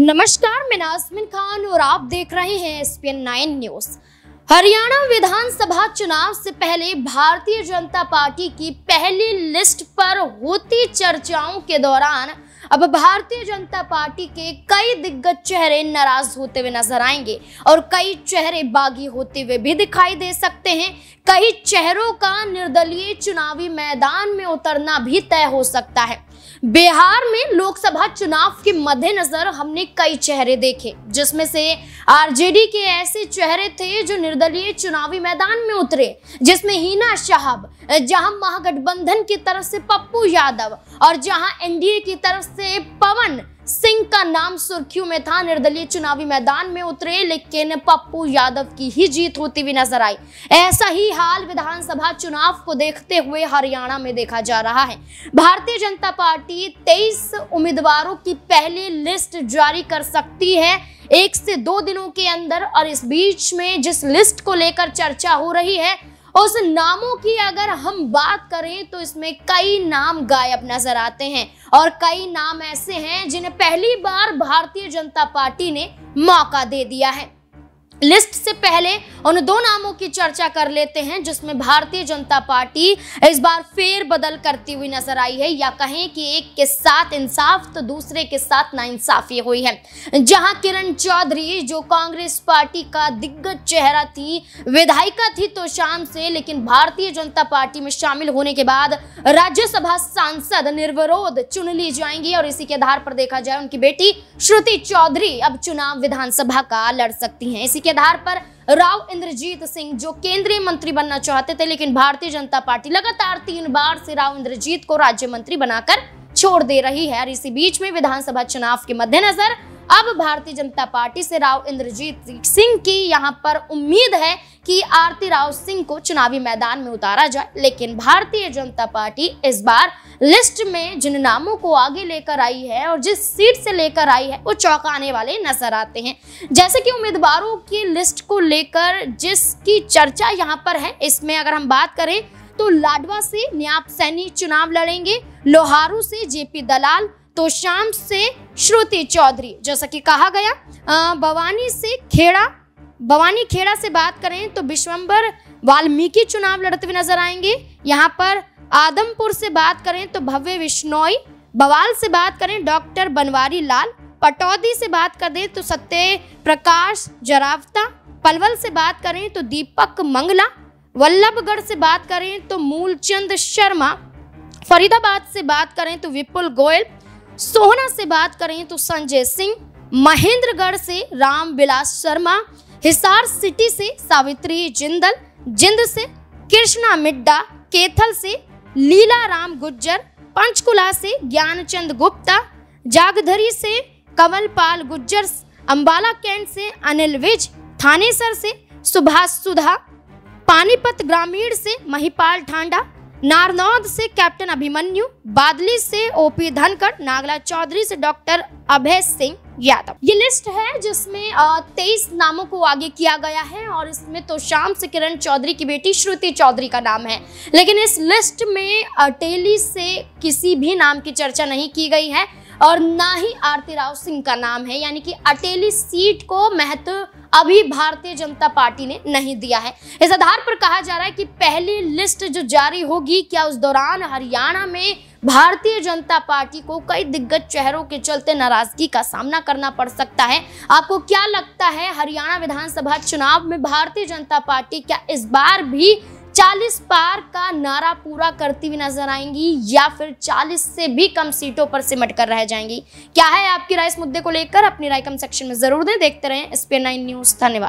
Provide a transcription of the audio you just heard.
नमस्कार मैं नाजमिन खान और आप देख रहे हैं S P nine news Haryana Vidhan Sabha चुनाव से पहले भारतीय जनता पार्टी की पहली लिस्ट पर होती चर्चाओं के दौरान अब भारतीय जनता पार्टी के कई दिग्गज चेहरे नाराज होते हुए नजर आएंगे और कई चेहरे बागी होते हुए भी दिखाई दे सकते हैं कई चेहरों का निर्दलीय चुनावी मैदान में उतरना भी तय हो सकता है बिहार में लोकसभा चुनाव के मद्देनजर हमने कई चेहरे देखे जिसमें से आरजेडी के ऐसे चेहरे थे जो निर्दलीय चुनावी मैदान में उतरे जिसमें हिना शाहब जहां महागठबंधन की तरफ से पप्पू यादव और जहां एनडीए की तरफ से पवन सिंह का नाम सुर्खियों में था निर्दलीय चुनावी मैदान में उतरे लेकिन पप्पू यादव की ही जीत होती हुई नजर आई ऐसा ही हाल विधानसभा चुनाव को देखते हुए हरियाणा में देखा जा रहा है भारतीय जनता पार्टी तेईस उम्मीदवारों की पहली लिस्ट जारी कर सकती है एक से दो दिनों के अंदर और इस बीच में जिस लिस्ट को लेकर चर्चा हो रही है उस नामों की अगर हम बात करें तो इसमें कई नाम गायब नजर आते हैं और कई नाम ऐसे हैं जिन्हें पहली बार भारतीय जनता पार्टी ने मौका दे दिया है लिस्ट से पहले उन दो नामों की चर्चा कर लेते हैं जिसमें भारतीय जनता पार्टी इस बार फेर बदल करती हुई नजर आई है या कहें कि एक के साथ इंसाफ तो दूसरे के साथ नाइंसाफी हुई है जहां किरण चौधरी जो कांग्रेस पार्टी का दिग्गज चेहरा थी विधायिका थी तो शाम से लेकिन भारतीय जनता पार्टी में शामिल होने के बाद राज्यसभा सांसद निर्विरोध चुन ली जाएंगी और इसी के आधार पर देखा जाए उनकी बेटी श्रुति चौधरी अब चुनाव विधानसभा का लड़ सकती है इसी के आधार पर राव इंद्रजीत सिंह जो केंद्रीय मंत्री बनना चाहते थे लेकिन भारतीय जनता पार्टी लगातार तीन बार से राव इंद्रजीत को राज्य मंत्री बनाकर छोड़ दे रही है और इसी बीच में विधानसभा चुनाव के मद्देनजर अब भारतीय जनता पार्टी से राव इंद्रजीत सिंह की यहाँ पर उम्मीद है कि आरती राव सिंह को चुनावी मैदान में उतारा जाए लेकिन भारतीय जनता पार्टी इस बार लिस्ट में जिन नामों को आगे लेकर आई है और जिस सीट से लेकर आई है वो चौंकाने वाले नजर आते हैं जैसे कि उम्मीदवारों की लिस्ट को लेकर जिसकी चर्चा यहाँ पर है इसमें अगर हम बात करें तो लाडवा से न्याप सैनी चुनाव लड़ेंगे लोहारू से जेपी दलाल तो शाम से श्रुति चौधरी जैसा कि कहा गया भवानी से खेड़ा भवानी खेड़ा से बात करें तो विश्वम्बर वाल्मीकि चुनाव लड़ते हुए नजर आएंगे यहाँ पर आदमपुर से बात करें तो भव्य विश्नोई बवाल से बात करें डॉक्टर बनवारी लाल पटौदी से बात कर दें तो सत्य प्रकाश जरावता पलवल से बात करें तो दीपक मंगला वल्लभगढ़ से बात करें तो मूलचंद शर्मा फरीदाबाद से बात करें तो विपुल गोयल सोहना से बात करें तो संजय सिंह महेंद्रगढ़ से राम विलास शर्मा हिसार सिटी से सावित्री जिंदल जिंद से कृष्णा मिड्डा केथल से लीला राम गुज्जर पंचकुला से ज्ञानचंद गुप्ता जागधरी से पाल गुज्जर अंबाला कैंट से अनिल विज थानेसर से सुभाष सुधा पानीपत ग्रामीण से महिपाल ठांडा नारनौद से कैप्टन अभिमन्यु बादली से ओपी धनकर नागला चौधरी से डॉक्टर अभय सिंह यादव ये लिस्ट है जिसमें तेईस नामों को आगे किया गया है और इसमें तो शाम से किरण चौधरी की बेटी श्रुति चौधरी का नाम है लेकिन इस लिस्ट में टेली से किसी भी नाम की चर्चा नहीं की गई है और ना ही आरती राव सिंह का नाम है यानी कि अटेली सीट को महत्व अभी भारतीय जनता पार्टी ने नहीं दिया है इस आधार पर कहा जा रहा है कि पहली लिस्ट जो जारी होगी क्या उस दौरान हरियाणा में भारतीय जनता पार्टी को कई दिग्गज चेहरों के चलते नाराजगी का सामना करना पड़ सकता है आपको क्या लगता है हरियाणा विधानसभा चुनाव में भारतीय जनता पार्टी क्या इस बार भी 40 पार का नारा पूरा करती हुई नजर आएंगी या फिर 40 से भी कम सीटों पर सिमट कर रह जाएंगी क्या है आपकी राय इस मुद्दे को लेकर अपनी राय कम सेक्शन में जरूर दें देखते रहें एस न्यूज धन्यवाद